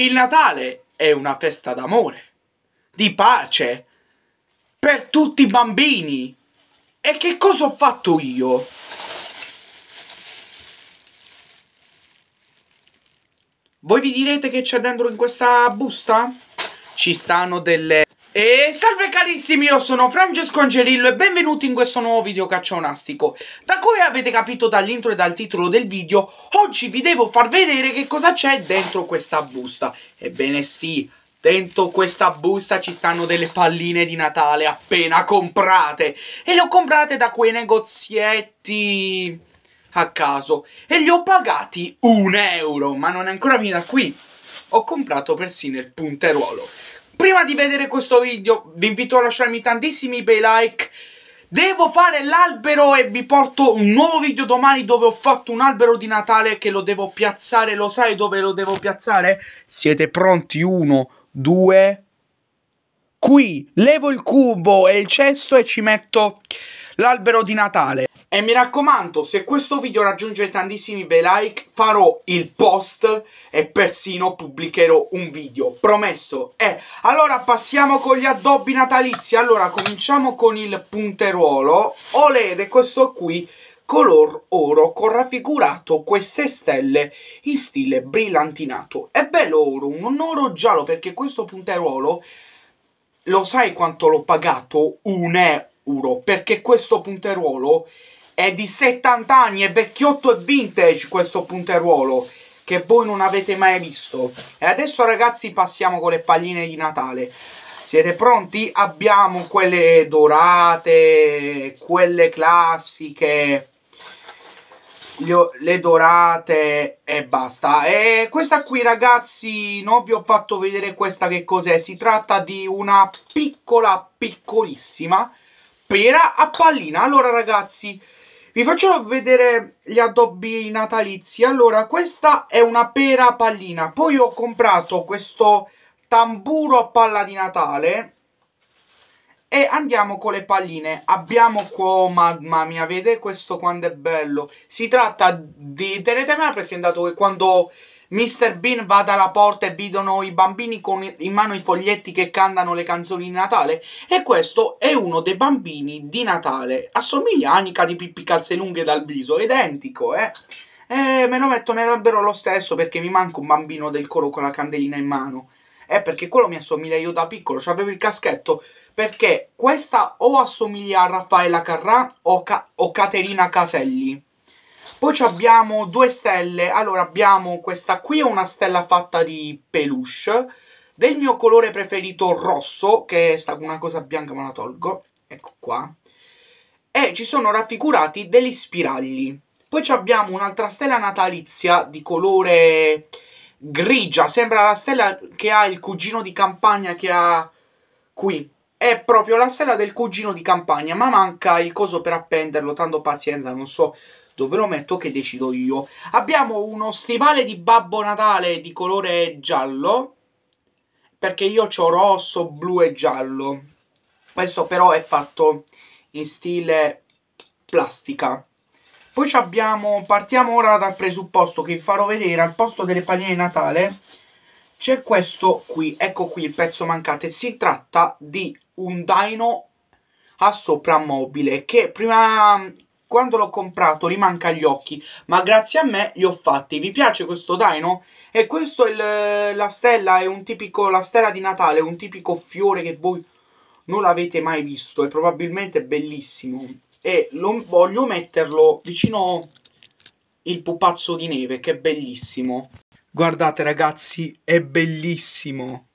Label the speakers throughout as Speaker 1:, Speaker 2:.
Speaker 1: Il Natale è una festa d'amore, di pace, per tutti i bambini. E che cosa ho fatto io? Voi vi direte che c'è dentro in questa busta? Ci stanno delle e salve carissimi, io sono Francesco Angelillo e benvenuti in questo nuovo video caccionastico. Da come avete capito dall'intro e dal titolo del video, oggi vi devo far vedere che cosa c'è dentro questa busta. Ebbene sì, Dentro questa busta ci stanno delle palline di Natale appena comprate e le ho comprate da quei negozietti a caso e li ho pagati un euro, ma non è ancora finita qui. Ho comprato persino il punteruolo. Prima di vedere questo video vi invito a lasciarmi tantissimi bei like Devo fare l'albero e vi porto un nuovo video domani dove ho fatto un albero di Natale che lo devo piazzare Lo sai dove lo devo piazzare? Siete pronti? Uno, due... Qui levo il cubo e il cesto e ci metto l'albero di Natale e mi raccomando, se questo video raggiunge tantissimi bei like, farò il post e persino pubblicherò un video, promesso. eh, allora passiamo con gli addobbi natalizi. Allora, cominciamo con il punteruolo. Oled è questo qui color oro con raffigurato queste stelle in stile brillantinato. È bello oro, un oro giallo perché questo punteruolo, lo sai quanto l'ho pagato? Un euro, perché questo punteruolo è di 70 anni, è vecchiotto e vintage questo punteruolo che voi non avete mai visto. E adesso ragazzi passiamo con le palline di Natale. Siete pronti? Abbiamo quelle dorate, quelle classiche, le dorate e basta. E questa qui ragazzi, non vi ho fatto vedere questa che cos'è. Si tratta di una piccola, piccolissima pera a pallina. Allora ragazzi, vi faccio vedere gli addobbi natalizi. Allora, questa è una pera pallina. Poi ho comprato questo tamburo a palla di Natale. E andiamo con le palline. Abbiamo qua, oh, mamma mia, vedete questo quando è bello. Si tratta di... Tenete me presentato che quando Mr. Bean va dalla porta e vedono i bambini con in mano i foglietti che cantano le canzoni di Natale e questo è uno dei bambini di Natale. Assomiglia a Anica di Pippi Calze Lunghe dal viso, identico, eh? E eh, me lo metto nell'albero lo stesso perché mi manca un bambino del coro con la candelina in mano. Eh, perché quello mi assomiglia io da piccolo, c'avevo il caschetto, perché questa o assomiglia a Raffaella Carrà o, Ca o Caterina Caselli. Poi abbiamo due stelle, allora abbiamo questa qui, una stella fatta di peluche, del mio colore preferito rosso, che è una cosa bianca ma la tolgo, ecco qua, e ci sono raffigurati degli spiragli. Poi abbiamo un'altra stella natalizia di colore grigia, sembra la stella che ha il cugino di campagna che ha qui. È proprio la stella del cugino di campagna, ma manca il coso per appenderlo, tanto pazienza, non so ve lo metto che decido io. Abbiamo uno stivale di Babbo Natale di colore giallo, perché io ho rosso, blu e giallo. Questo però è fatto in stile plastica. Poi abbiamo, partiamo ora dal presupposto che vi farò vedere al posto delle panine Natale c'è questo qui, ecco qui il pezzo mancante, si tratta di un dino a sopra mobile che prima quando l'ho comprato rimanca agli occhi, ma grazie a me li ho fatti. Vi piace questo daino? E questo è il, la stella, è un tipico, la stella di Natale, un tipico fiore che voi non l'avete mai visto è probabilmente bellissimo. E lo, voglio metterlo vicino il pupazzo di neve, che è bellissimo. Guardate ragazzi, è bellissimo.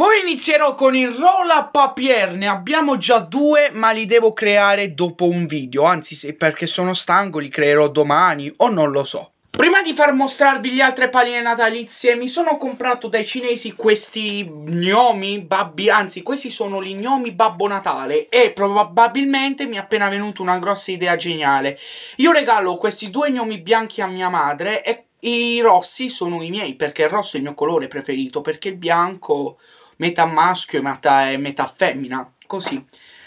Speaker 1: Poi inizierò con il Rola papier, ne abbiamo già due ma li devo creare dopo un video, anzi se perché sono stanco li creerò domani o non lo so. Prima di far mostrarvi le altre paline natalizie mi sono comprato dai cinesi questi gnomi, babbi, anzi questi sono gli gnomi Babbo Natale e probabilmente mi è appena venuta una grossa idea geniale. Io regalo questi due gnomi bianchi a mia madre e i rossi sono i miei perché il rosso è il mio colore preferito perché il bianco metà maschio e metà, metà femmina, così.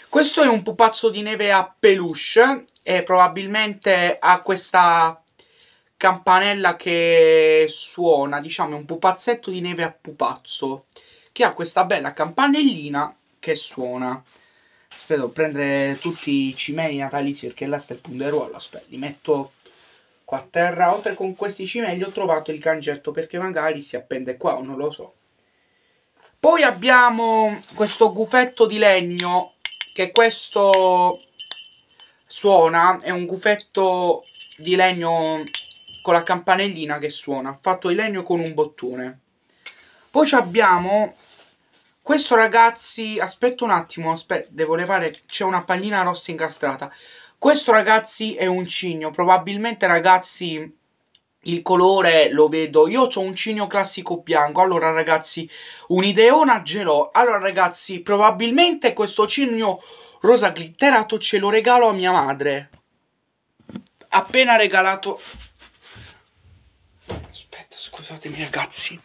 Speaker 1: Questo è un pupazzo di neve a peluche e probabilmente ha questa campanella che suona, diciamo, è un pupazzetto di neve a pupazzo che ha questa bella campanellina che suona. Aspetta, prendere tutti i cimeli natalizi perché là sta il punderuolo, aspetta, li metto qua a terra. Oltre con questi cimeli ho trovato il cangetto perché magari si appende qua o non lo so. Poi abbiamo questo gufetto di legno, che questo suona, è un gufetto di legno con la campanellina che suona, fatto di legno con un bottone. Poi abbiamo questo ragazzi, aspetta un attimo, aspetta, devo levare, c'è una pallina rossa incastrata. Questo ragazzi è un cigno, probabilmente ragazzi il colore lo vedo, io ho un cigno classico bianco, allora ragazzi un'ideona ce l'ho, allora ragazzi probabilmente questo cigno rosa glitterato ce lo regalo a mia madre, appena regalato, aspetta scusatemi ragazzi,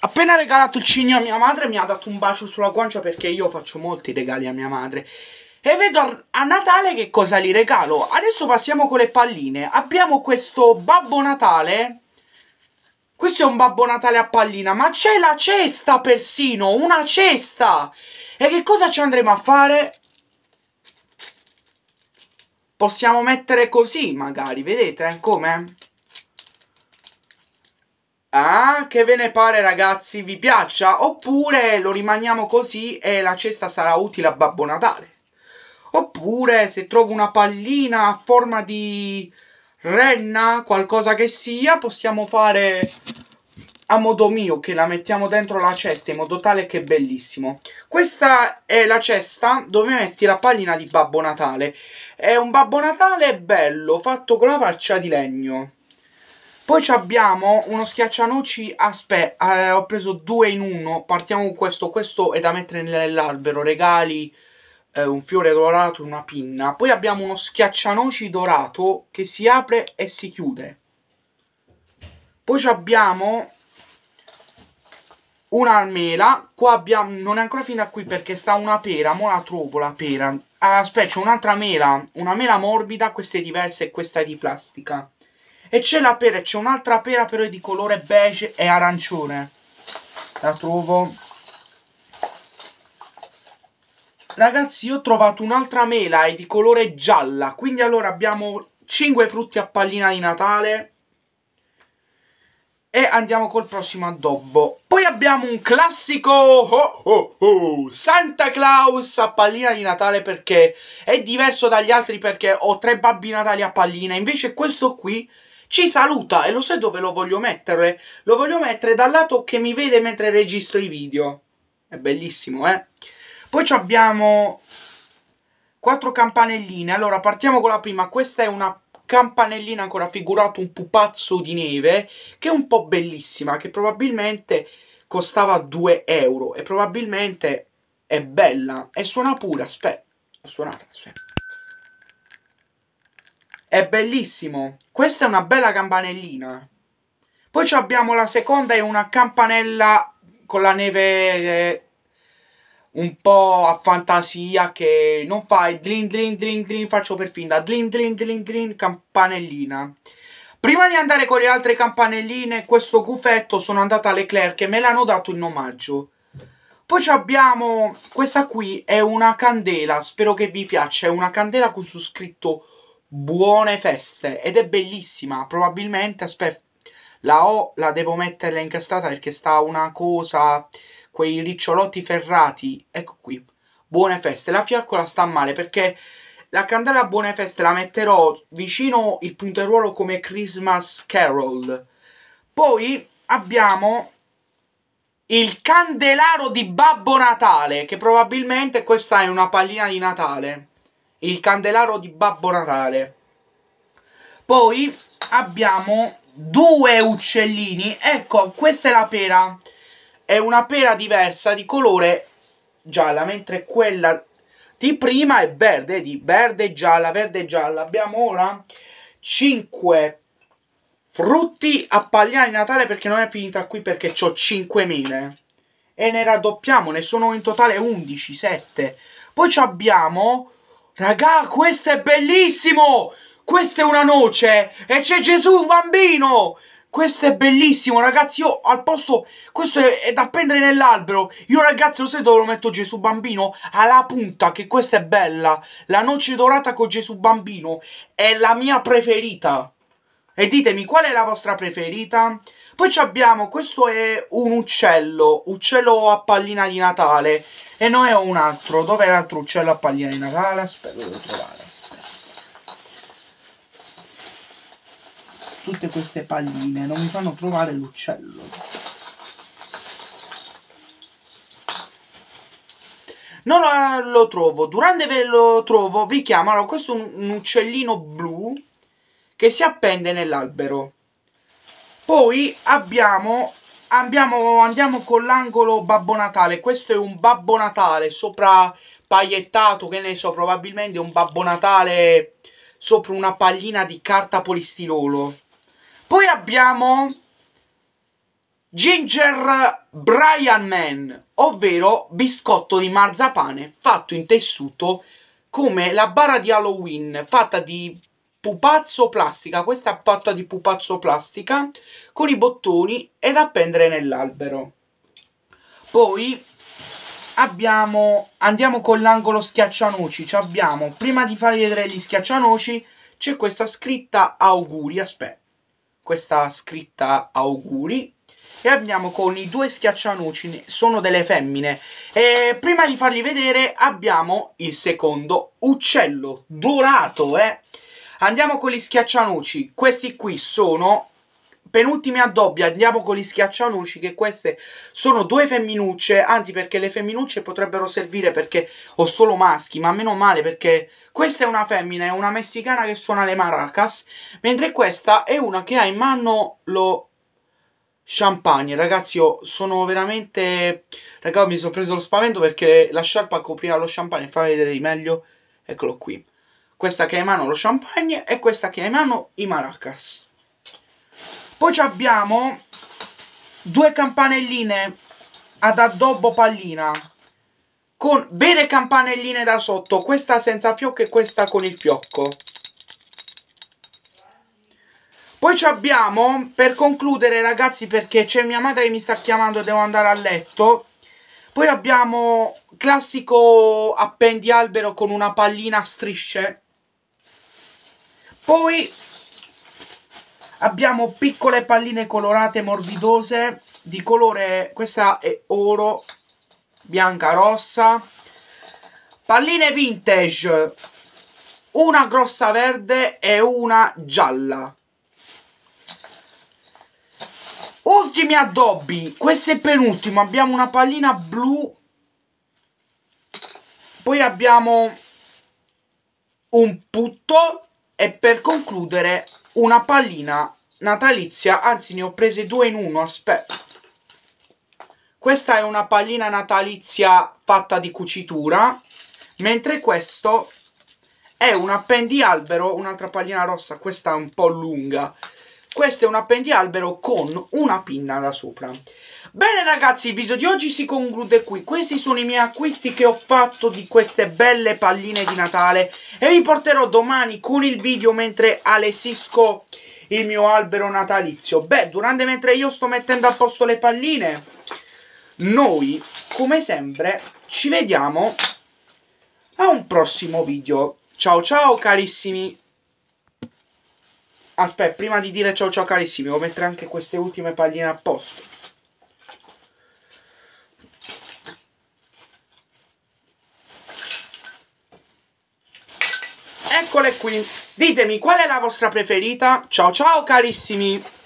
Speaker 1: appena regalato il cigno a mia madre mi ha dato un bacio sulla guancia perché io faccio molti regali a mia madre e vedo a Natale che cosa li regalo. Adesso passiamo con le palline. Abbiamo questo Babbo Natale. Questo è un Babbo Natale a pallina, ma c'è la cesta persino, una cesta! E che cosa ci andremo a fare? Possiamo mettere così, magari, vedete eh, come? Ah, che ve ne pare ragazzi, vi piaccia? Oppure lo rimaniamo così e la cesta sarà utile a Babbo Natale. Oppure se trovo una pallina a forma di renna, qualcosa che sia, possiamo fare a modo mio che la mettiamo dentro la cesta in modo tale che è bellissimo. Questa è la cesta dove metti la pallina di Babbo Natale. È un Babbo Natale bello, fatto con la faccia di legno. Poi abbiamo uno schiaccianoci, aspetta, eh, ho preso due in uno, partiamo con questo, questo è da mettere nell'albero, regali eh, un fiore dorato, una pinna. Poi abbiamo uno schiaccianoci dorato che si apre e si chiude. Poi abbiamo una mela. Qua abbiamo. Non è ancora finita qui perché sta una pera. Mo la trovo la pera. Ah, aspetta, c'è un'altra mela. Una mela morbida. Questa è diversa e questa è di plastica. E c'è la pera. C'è un'altra pera però è di colore beige e arancione. La trovo. Ragazzi io ho trovato un'altra mela, è di colore gialla, quindi allora abbiamo 5 frutti a pallina di Natale e andiamo col prossimo addobbo. Poi abbiamo un classico oh, oh, oh, Santa Claus a pallina di Natale perché è diverso dagli altri perché ho tre babbi natali a pallina. Invece questo qui ci saluta e lo sai dove lo voglio mettere? Lo voglio mettere dal lato che mi vede mentre registro i video. È bellissimo, eh? Poi abbiamo quattro campanelline. Allora, partiamo con la prima. Questa è una campanellina ancora raffigurato un pupazzo di neve, che è un po' bellissima, che probabilmente costava 2 euro e probabilmente è bella e suona pure, aspetta, suonare, aspetta. È bellissimo. Questa è una bella campanellina. Poi abbiamo la seconda, è una campanella con la neve eh, un po' a fantasia che non fai il drin drin drin faccio per finta, drin drin drin drin, campanellina. Prima di andare con le altre campanelline, questo cuffetto sono andata alle Claire che me l'hanno dato in omaggio. Poi abbiamo, questa qui è una candela, spero che vi piaccia, è una candela con su scritto buone feste ed è bellissima, probabilmente, aspetta, la ho, la devo metterla incastrata perché sta una cosa quei ricciolotti ferrati, ecco qui, buone feste. La fiaccola sta male perché la candela buone feste la metterò vicino il punteruolo come Christmas Carol. Poi abbiamo il candelaro di Babbo Natale, che probabilmente questa è una pallina di Natale. Il candelaro di Babbo Natale. Poi abbiamo due uccellini. Ecco, questa è la pera è una pera diversa di colore gialla, mentre quella di prima è verde, di verde gialla, verde e gialla. Abbiamo ora 5 frutti a pagliare di Natale perché non è finita qui perché ho 5.000. E ne raddoppiamo, ne sono in totale 11, 7. Poi abbiamo... Raga, questo è bellissimo! Questa è una noce! E c'è Gesù, bambino! Questo è bellissimo, ragazzi. Io al posto. Questo è, è da prendere nell'albero. Io, ragazzi, lo sai dove lo metto Gesù Bambino? Alla punta, che questa è bella. La noce dorata con Gesù Bambino è la mia preferita. E ditemi qual è la vostra preferita. Poi abbiamo. Questo è un uccello. Uccello a pallina di Natale. E noi ho un altro. Dov'è l'altro uccello a pallina di Natale? Aspetta, devo trovare. tutte queste palline non mi fanno trovare l'uccello non eh, lo trovo durante ve lo trovo vi chiamano allora questo è un uccellino blu che si appende nell'albero poi abbiamo Andiamo, andiamo, con l'angolo Babbo Natale. Questo è un Babbo Natale sopra paiettato, che ne so, probabilmente un Babbo Natale sopra una pallina di carta polistirolo. Poi abbiamo Ginger Brian Man, ovvero biscotto di marzapane fatto in tessuto come la bara di Halloween, fatta di pupazzo plastica, questa è fatta di pupazzo plastica, con i bottoni ed appendere nell'albero. Poi abbiamo, andiamo con l'angolo schiaccianoci, Ci abbiamo, prima di farvi vedere gli schiaccianoci, c'è questa scritta auguri, aspetta questa scritta auguri e andiamo con i due schiaccianoci, sono delle femmine. E prima di farli vedere abbiamo il secondo uccello, dorato, eh. Andiamo con gli schiaccianoci, questi qui sono penultimi addobbi andiamo con gli schiaccianuci che queste sono due femminucce anzi perché le femminucce potrebbero servire perché ho solo maschi ma meno male perché questa è una femmina è una messicana che suona le maracas mentre questa è una che ha in mano lo champagne ragazzi io sono veramente ragazzi mi sono preso lo spavento perché la sciarpa copriva lo champagne fa vedere di meglio eccolo qui questa che ha in mano lo champagne e questa che ha in mano i maracas poi abbiamo due campanelline ad addobbo pallina con vere campanelline da sotto questa senza fiocco e questa con il fiocco poi abbiamo per concludere ragazzi perché c'è mia madre che mi sta chiamando e devo andare a letto poi abbiamo classico appendi albero con una pallina a strisce poi Abbiamo piccole palline colorate morbidose di colore, questa è oro, bianca rossa. Palline vintage, una grossa verde e una gialla. Ultimi addobbi, questo è il penultimo, abbiamo una pallina blu, poi abbiamo un putto e per concludere una pallina natalizia, anzi ne ho prese due in uno, aspetta. Questa è una pallina natalizia fatta di cucitura, mentre questo è un appendialbero, un'altra pallina rossa, questa è un po' lunga. Questo è un appendialbero con una pinna da sopra. Bene ragazzi, il video di oggi si conclude qui. Questi sono i miei acquisti che ho fatto di queste belle palline di Natale. E vi porterò domani con il video mentre alessisco il mio albero natalizio. Beh, durante mentre io sto mettendo a posto le palline, noi, come sempre, ci vediamo a un prossimo video. Ciao ciao carissimi Aspetta, prima di dire ciao ciao carissimi, devo mettere anche queste ultime palline a posto. Eccole qui. Ditemi qual è la vostra preferita. Ciao ciao carissimi.